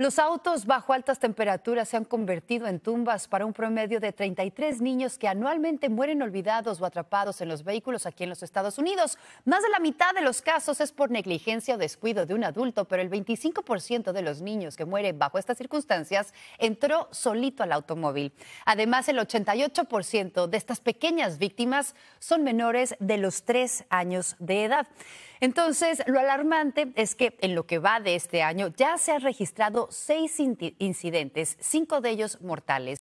Los autos bajo altas temperaturas se han convertido en tumbas para un promedio de 33 niños que anualmente mueren olvidados o atrapados en los vehículos aquí en los Estados Unidos. Más de la mitad de los casos es por negligencia o descuido de un adulto, pero el 25% de los niños que mueren bajo estas circunstancias entró solito al automóvil. Además, el 88% de estas pequeñas víctimas son menores de los 3 años de edad. Entonces, lo alarmante es que en lo que va de este año ya se han registrado seis incidentes, cinco de ellos mortales.